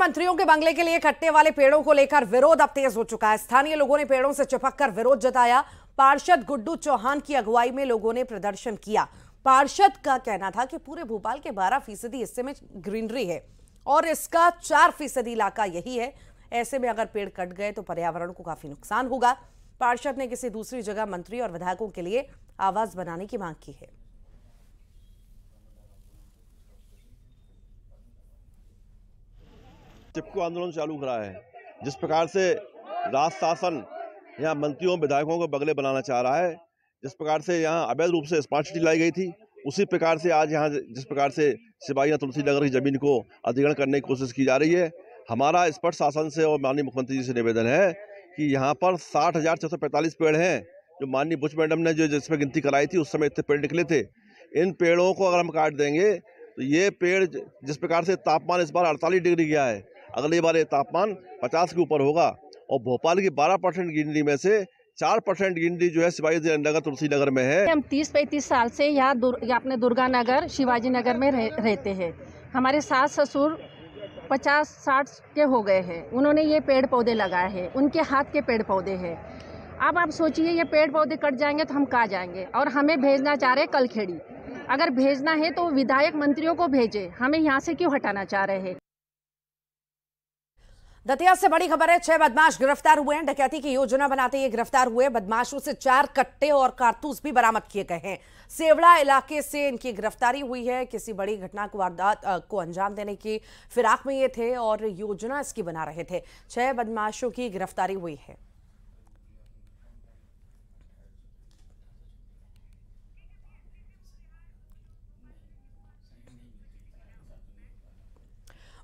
मंत्रियों के बंगले के लिए कटने वाले पेड़ों को लेकर विरोध अब तेज हो चुका है स्थानीय लोगों ने पेड़ों से चिपक कर विरोध जताया पार्षद गुड्डू चौहान की अगुवाई में लोगों ने प्रदर्शन किया पार्षद का कहना था कि पूरे भोपाल के 12 फीसदी हिस्से में ग्रीनरी है और इसका 4 फीसदी इलाका यही है ऐसे में अगर पेड़ कट गए तो पर्यावरण को काफी नुकसान होगा पार्षद ने किसी दूसरी जगह मंत्री और विधायकों के लिए आवाज बनाने की मांग की है चिपको आंदोलन चालू करा है जिस प्रकार से राज शासन यहाँ मंत्रियों विधायकों को बगले बनाना चाह रहा है जिस प्रकार से यहाँ अवैध रूप से स्मार्ट सिटी लाई गई थी उसी प्रकार से आज यहाँ जिस प्रकार से सिपाहियाँ तुलसी नगर की ज़मीन को अधिग्रहण करने की कोशिश की जा रही है हमारा स्पष्ट शासन से और माननीय मुख्यमंत्री जी से निवेदन है कि यहाँ पर साठ हज़ार छः सौ पैंतालीस पेड़ हैं जो माननीय बुच मैडम ने जो जिसमें गिनती कराई थी उस समय इतने पेड़ निकले थे इन पेड़ों को अगर हम काट देंगे तो ये पेड़ जिस प्रकार से तापमान इस बार अड़तालीस डिग्री गया है अगली बार ये तापमान पचास के ऊपर होगा और भोपाल की बारह परसेंट गिनती में से चार परसेंट गिनती जो है शिवाजी नगर तुलसी नगर में है हम तीस पैंतीस साल से यहाँ दुर, अपने दुर्गा नगर शिवाजी नगर में रह, रहते हैं हमारे सास ससुर पचास साठ के हो गए हैं उन्होंने ये पेड़ पौधे लगाए हैं उनके हाथ के पेड़ पौधे हैं अब आप सोचिए ये पेड़ पौधे कट जाएंगे तो हम कहाँ जाएंगे और हमें भेजना चाह रहे कल खेड़ी अगर भेजना है तो विधायक मंत्रियों को भेजे हमें यहाँ से क्यों हटाना चाह रहे हैं दतिया से बड़ी खबर है छह बदमाश गिरफ्तार हुए हैं डकैती की योजना बनाते ये गिरफ्तार हुए बदमाशों से चार कट्टे और कारतूस भी बरामद किए गए हैं सेवड़ा इलाके से इनकी गिरफ्तारी हुई है किसी बड़ी घटना को वारदात को अंजाम देने की फिराक में ये थे और योजना इसकी बना रहे थे छह बदमाशों की गिरफ्तारी हुई है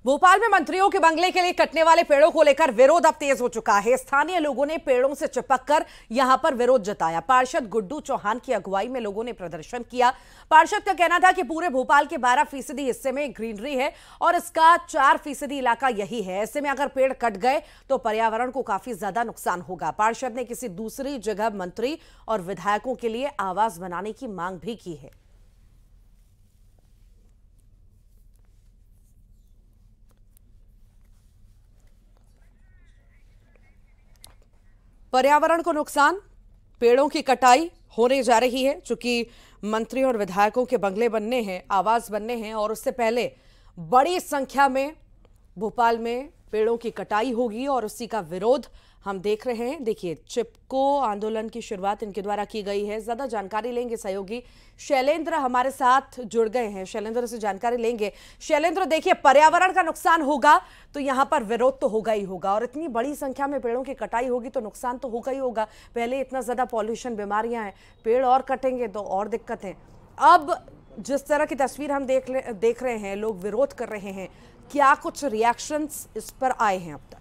भोपाल में मंत्रियों के बंगले के लिए कटने वाले पेड़ों को लेकर विरोध अब तेज हो चुका है स्थानीय लोगों ने पेड़ों से चिपक कर यहां पर विरोध जताया पार्षद गुड्डू चौहान की अगुवाई में लोगों ने प्रदर्शन किया पार्षद का कहना था कि पूरे भोपाल के 12 फीसदी हिस्से में ग्रीनरी है और इसका चार फीसदी इलाका यही है ऐसे में अगर पेड़ कट गए तो पर्यावरण को काफी ज्यादा नुकसान होगा पार्षद ने किसी दूसरी जगह मंत्री और विधायकों के लिए आवास बनाने की मांग भी की है पर्यावरण को नुकसान पेड़ों की कटाई होने जा रही है चूंकि मंत्री और विधायकों के बंगले बनने हैं आवास बनने हैं और उससे पहले बड़ी संख्या में भोपाल में पेड़ों की कटाई होगी और उसी का विरोध हम देख रहे हैं देखिए चिपको आंदोलन की शुरुआत इनके द्वारा की गई है ज्यादा जानकारी लेंगे सहयोगी शैलेंद्र हमारे साथ जुड़ गए हैं शैलेंद्र से जानकारी लेंगे शैलेंद्र देखिए पर्यावरण का नुकसान होगा तो यहाँ पर विरोध तो होगा ही होगा और इतनी बड़ी संख्या में पेड़ों की कटाई होगी तो नुकसान तो होगा ही होगा पहले इतना ज्यादा पॉल्यूशन बीमारियां हैं पेड़ और कटेंगे तो और दिक्कत है अब जिस तरह की तस्वीर हम देख देख रहे हैं लोग विरोध कर रहे हैं क्या कुछ रिएक्शंस इस पर आए हैं अब तक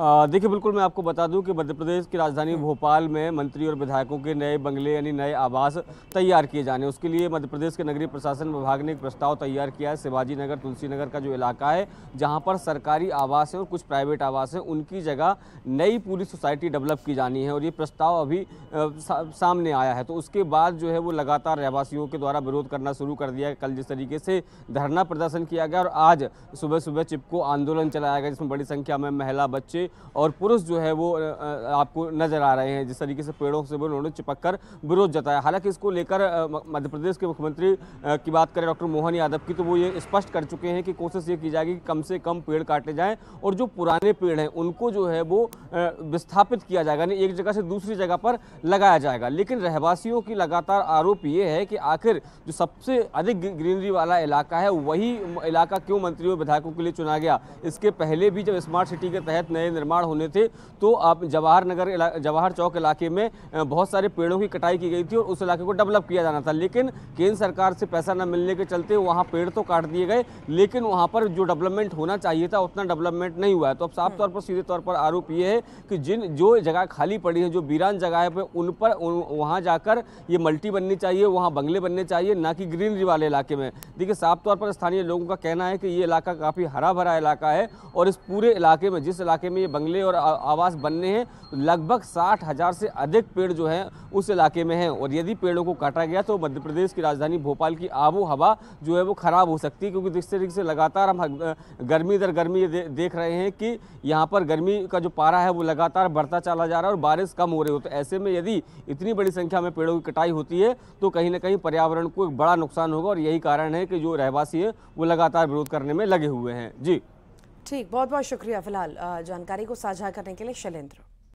देखिए बिल्कुल मैं आपको बता दूं कि मध्य प्रदेश की राजधानी हम्म। भोपाल में मंत्री और विधायकों के नए बंगले यानी नए आवास तैयार किए जाने उसके लिए मध्य प्रदेश के नगरीय प्रशासन विभाग ने एक प्रस्ताव तैयार किया है शिवाजी नगर तुलसी नगर का जो इलाका है जहां पर सरकारी आवास है और कुछ प्राइवेट आवास हैं उनकी जगह नई पूरी सोसाइटी डेवलप की जानी है और ये प्रस्ताव अभी सामने आया है तो उसके बाद जो है वो लगातार रहवासियों के द्वारा विरोध करना शुरू कर दिया कल जिस तरीके से धरना प्रदर्शन किया गया और आज सुबह सुबह चिपको आंदोलन चलाया गया जिसमें बड़ी संख्या में महिला बच्चे बच्चे और पुरुष जो है वो आपको नजर आ रहे हैं जिस तरीके से पेड़ों से उन्होंने चिपक कर विरोध जताया हालांकि इसको लेकर मध्य प्रदेश के मुख्यमंत्री की बात करें डॉक्टर मोहन यादव की तो वो ये स्पष्ट कर चुके हैं कि कोशिश ये की जाएगी कि कम से कम पेड़ काटे जाएँ और जो पुराने पेड़ हैं उनको जो है वो विस्थापित किया जाएगा यानी एक जगह से दूसरी जगह पर लगाया जाएगा लेकिन रहवासियों की लगातार आरोप ये है कि आखिर जो सबसे अधिक ग्रीनरी वाला इलाका है वही इलाका क्यों मंत्रियों विधायकों के लिए चुना गया इसके पहले भी जब स्मार्ट सिटी के तहत नए निर्माण होने थे तो आप जवाहर नगर जवाहर चौक इलाके में बहुत सारे पेड़ों की कटाई की गई थी और उस इलाके को डेवलप किया जाना था लेकिन केंद्र सरकार से पैसा न मिलने के चलते वहाँ पेड़ तो काट दिए गए लेकिन वहाँ पर जो डेवलपमेंट होना चाहिए था उतना डेवलपमेंट नहीं हुआ है तो अब साफ हाँ। तौर पर सीधे तौर पर आरोप ये है कि जिन जो जगह खाली पड़ी है जो वीरान जगह है उन पर वहाँ जाकर ये मल्टी बननी चाहिए वहाँ बंगले बनने चाहिए ना कि ग्रीनरी वाले इलाके में देखिए साफ तौर पर स्थानीय लोगों का कहना है कि ये इलाका काफ़ी हरा भरा इलाका है और इस पूरे इलाके में जिस इलाके में ये बंगले और आवास बनने हैं तो लगभग साठ हज़ार से अधिक पेड़ जो हैं उस इलाके में हैं और यदि पेड़ों को काटा गया तो मध्य प्रदेश की राजधानी भोपाल की आबो हवा जो है वो ख़राब हो सकती है क्योंकि जिस तरीके से लगातार हम गर्मी दर गर्मी दे, देख रहे हैं कि यहाँ पर गर्मी का जो पारा है वो लगातार बढ़ता चला जा रहा है और बारिश कम हो रही हो तो ऐसे में यदि इतनी बड़ी संख्या में पेड़ों की कटाई होती है तो कहीं ना कहीं पर्यावरण को एक बड़ा नुकसान होगा और यही कारण है कि जो रहवासी है वो लगातार विरोध करने में लगे हुए हैं जी ठीक बहुत बहुत शुक्रिया फिलहाल जानकारी को साझा करने के लिए शैलेंद्र